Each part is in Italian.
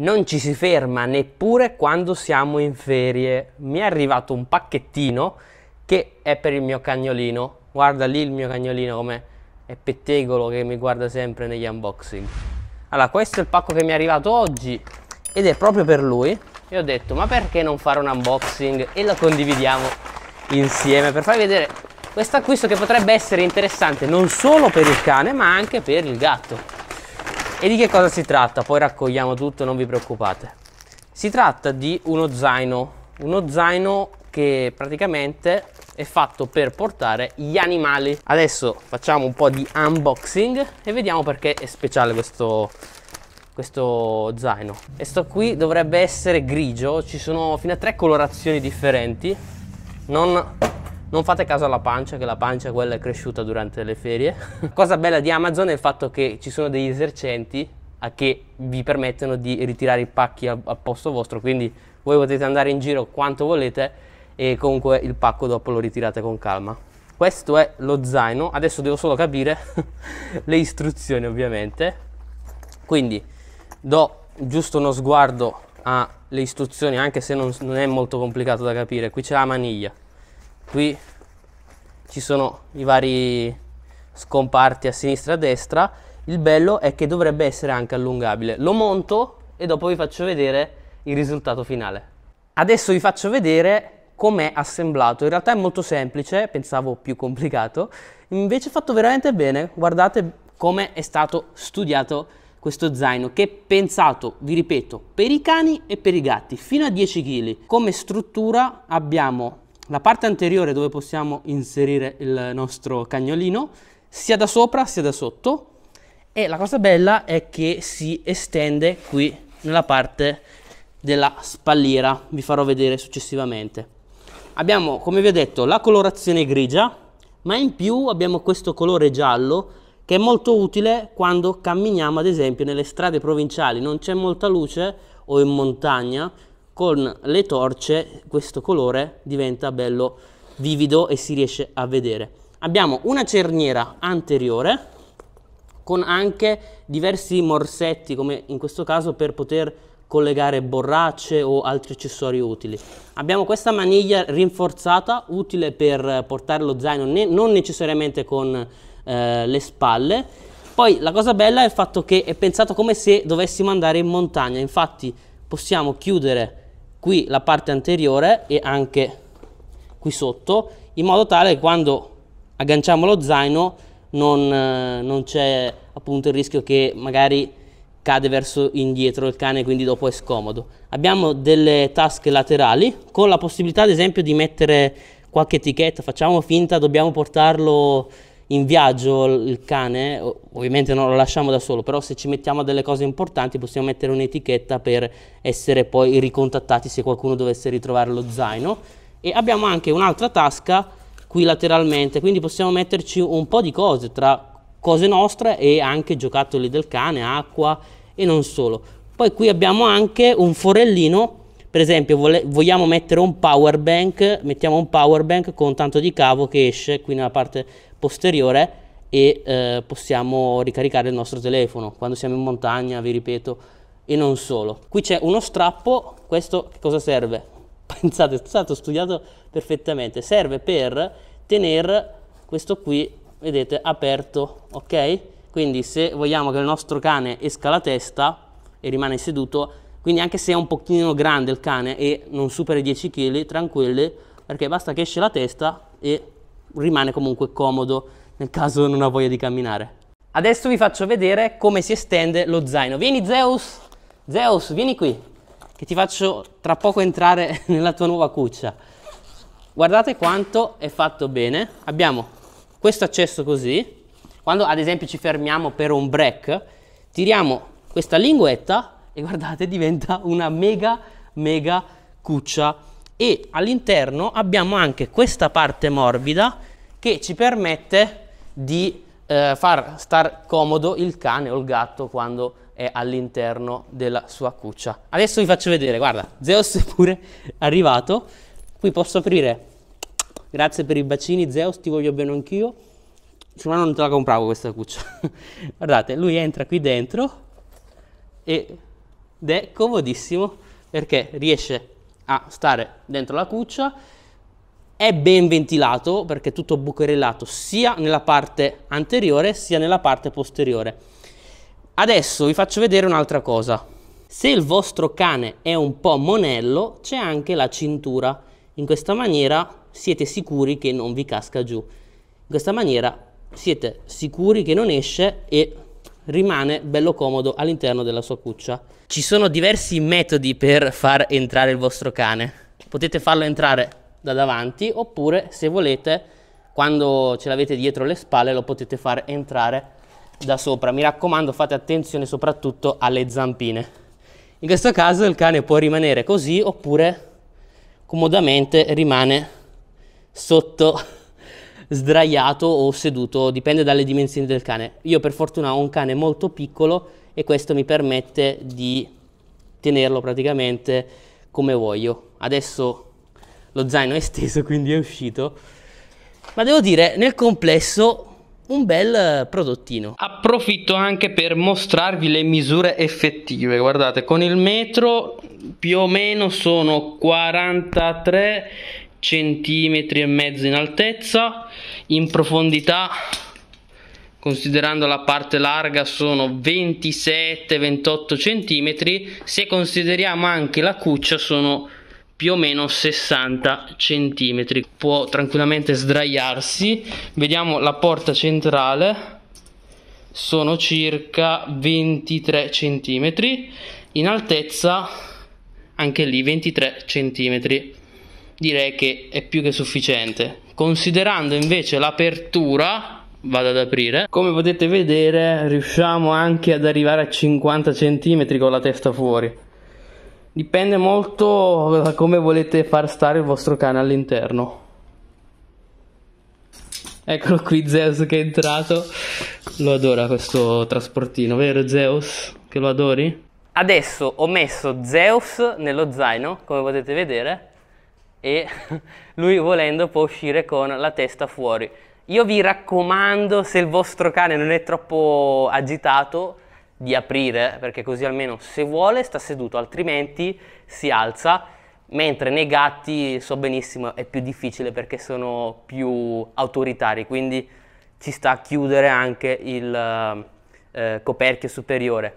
Non ci si ferma neppure quando siamo in ferie. Mi è arrivato un pacchettino che è per il mio cagnolino. Guarda lì il mio cagnolino come è pettegolo che mi guarda sempre negli unboxing. Allora, questo è il pacco che mi è arrivato oggi ed è proprio per lui. E ho detto, ma perché non fare un unboxing e lo condividiamo insieme per farvi vedere questo acquisto che potrebbe essere interessante non solo per il cane ma anche per il gatto. E di che cosa si tratta? Poi raccogliamo tutto, non vi preoccupate. Si tratta di uno zaino, uno zaino che praticamente è fatto per portare gli animali. Adesso facciamo un po' di unboxing e vediamo perché è speciale questo, questo zaino. Questo qui dovrebbe essere grigio, ci sono fino a tre colorazioni differenti. Non non fate caso alla pancia, che la pancia quella è cresciuta durante le ferie. Cosa bella di Amazon è il fatto che ci sono degli esercenti a che vi permettono di ritirare i pacchi al, al posto vostro, quindi voi potete andare in giro quanto volete e comunque il pacco dopo lo ritirate con calma. Questo è lo zaino, adesso devo solo capire le istruzioni ovviamente. Quindi do giusto uno sguardo alle istruzioni anche se non, non è molto complicato da capire. Qui c'è la maniglia qui ci sono i vari scomparti a sinistra e a destra il bello è che dovrebbe essere anche allungabile lo monto e dopo vi faccio vedere il risultato finale adesso vi faccio vedere com'è assemblato in realtà è molto semplice pensavo più complicato invece fatto veramente bene guardate come è stato studiato questo zaino che è pensato, vi ripeto, per i cani e per i gatti, fino a 10 kg. Come struttura abbiamo la parte anteriore dove possiamo inserire il nostro cagnolino, sia da sopra sia da sotto. E la cosa bella è che si estende qui nella parte della spalliera, vi farò vedere successivamente. Abbiamo, come vi ho detto, la colorazione grigia, ma in più abbiamo questo colore giallo che è molto utile quando camminiamo ad esempio nelle strade provinciali, non c'è molta luce o in montagna con le torce questo colore diventa bello vivido e si riesce a vedere. Abbiamo una cerniera anteriore con anche diversi morsetti come in questo caso per poter collegare borracce o altri accessori utili. Abbiamo questa maniglia rinforzata utile per portare lo zaino ne non necessariamente con eh, le spalle. Poi la cosa bella è il fatto che è pensato come se dovessimo andare in montagna, infatti possiamo chiudere qui la parte anteriore e anche qui sotto, in modo tale che quando agganciamo lo zaino non, eh, non c'è appunto il rischio che magari cade verso indietro il cane quindi dopo è scomodo. Abbiamo delle tasche laterali con la possibilità ad esempio di mettere qualche etichetta, facciamo finta dobbiamo portarlo in viaggio il cane, ovviamente non lo lasciamo da solo, però se ci mettiamo delle cose importanti possiamo mettere un'etichetta per essere poi ricontattati se qualcuno dovesse ritrovare lo zaino. E abbiamo anche un'altra tasca qui lateralmente, quindi possiamo metterci un po' di cose tra cose nostre e anche giocattoli del cane, acqua e non solo. Poi qui abbiamo anche un forellino per esempio vogliamo mettere un power bank, mettiamo un power bank con tanto di cavo che esce qui nella parte posteriore e eh, possiamo ricaricare il nostro telefono quando siamo in montagna, vi ripeto, e non solo. Qui c'è uno strappo, questo che cosa serve? Pensate, è stato studiato perfettamente, serve per tenere questo qui, vedete, aperto, ok? Quindi se vogliamo che il nostro cane esca la testa e rimane seduto, quindi anche se è un pochino grande il cane e non supera i 10 kg, tranquilli, perché basta che esce la testa e rimane comunque comodo nel caso non ha voglia di camminare. Adesso vi faccio vedere come si estende lo zaino. Vieni Zeus, Zeus, vieni qui, che ti faccio tra poco entrare nella tua nuova cuccia. Guardate quanto è fatto bene. Abbiamo questo accesso così. Quando ad esempio ci fermiamo per un break, tiriamo questa linguetta e guardate diventa una mega mega cuccia e all'interno abbiamo anche questa parte morbida che ci permette di eh, far star comodo il cane o il gatto quando è all'interno della sua cuccia. Adesso vi faccio vedere, guarda, Zeus è pure arrivato, qui posso aprire, grazie per i bacini Zeus, ti voglio bene anch'io, se no non te la compravo questa cuccia. Guardate, lui entra qui dentro e ed è comodissimo perché riesce a stare dentro la cuccia, è ben ventilato perché è tutto bucherellato sia nella parte anteriore sia nella parte posteriore. Adesso vi faccio vedere un'altra cosa. Se il vostro cane è un po' monello c'è anche la cintura, in questa maniera siete sicuri che non vi casca giù. In questa maniera siete sicuri che non esce e rimane bello comodo all'interno della sua cuccia. Ci sono diversi metodi per far entrare il vostro cane. Potete farlo entrare da davanti oppure se volete quando ce l'avete dietro le spalle lo potete far entrare da sopra. Mi raccomando fate attenzione soprattutto alle zampine. In questo caso il cane può rimanere così oppure comodamente rimane sotto sdraiato o seduto, dipende dalle dimensioni del cane. Io per fortuna ho un cane molto piccolo e questo mi permette di tenerlo praticamente come voglio. Adesso lo zaino è steso, quindi è uscito. Ma devo dire, nel complesso un bel prodottino. Approfitto anche per mostrarvi le misure effettive. Guardate, con il metro più o meno sono 43 centimetri e mezzo in altezza in profondità considerando la parte larga sono 27-28 centimetri se consideriamo anche la cuccia sono più o meno 60 centimetri può tranquillamente sdraiarsi vediamo la porta centrale sono circa 23 centimetri in altezza anche lì 23 centimetri direi che è più che sufficiente. Considerando invece l'apertura, vado ad aprire, come potete vedere riusciamo anche ad arrivare a 50 cm con la testa fuori. Dipende molto da come volete far stare il vostro cane all'interno. Eccolo qui Zeus che è entrato. Lo adora questo trasportino, vero Zeus? Che lo adori? Adesso ho messo Zeus nello zaino, come potete vedere, e lui volendo può uscire con la testa fuori. Io vi raccomando, se il vostro cane non è troppo agitato, di aprire, perché così almeno se vuole sta seduto, altrimenti si alza, mentre nei gatti so benissimo è più difficile perché sono più autoritari, quindi ci sta a chiudere anche il eh, coperchio superiore.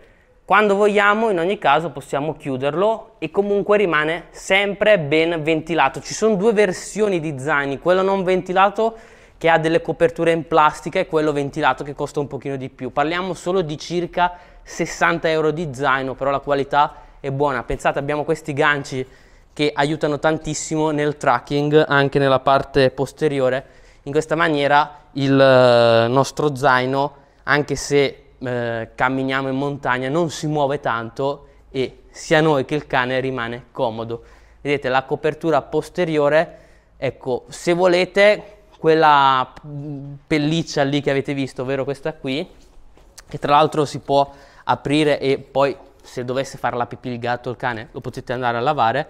Quando vogliamo, in ogni caso, possiamo chiuderlo e comunque rimane sempre ben ventilato. Ci sono due versioni di zaini, quello non ventilato che ha delle coperture in plastica e quello ventilato che costa un pochino di più. Parliamo solo di circa 60 euro di zaino, però la qualità è buona. Pensate, abbiamo questi ganci che aiutano tantissimo nel tracking, anche nella parte posteriore. In questa maniera il eh, nostro zaino, anche se eh, camminiamo in montagna non si muove tanto e sia noi che il cane rimane comodo. Vedete la copertura posteriore, ecco, se volete quella pelliccia lì che avete visto, ovvero questa qui, che tra l'altro si può aprire e poi se dovesse fare la pipì il gatto o il cane lo potete andare a lavare,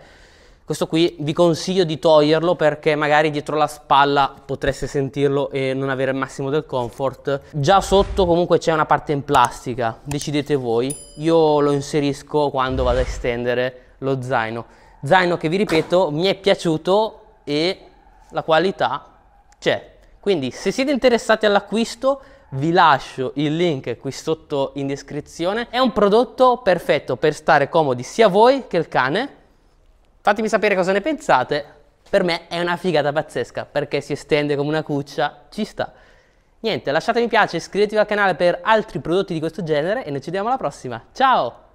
questo qui vi consiglio di toglierlo perché magari dietro la spalla potreste sentirlo e non avere il massimo del comfort. Già sotto comunque c'è una parte in plastica, decidete voi. Io lo inserisco quando vado a estendere lo zaino. Zaino che vi ripeto mi è piaciuto e la qualità c'è. Quindi se siete interessati all'acquisto vi lascio il link qui sotto in descrizione. È un prodotto perfetto per stare comodi sia voi che il cane Fatemi sapere cosa ne pensate, per me è una figata pazzesca perché si estende come una cuccia, ci sta. Niente, lasciate mi piace, iscrivetevi al canale per altri prodotti di questo genere e noi ci vediamo alla prossima. Ciao!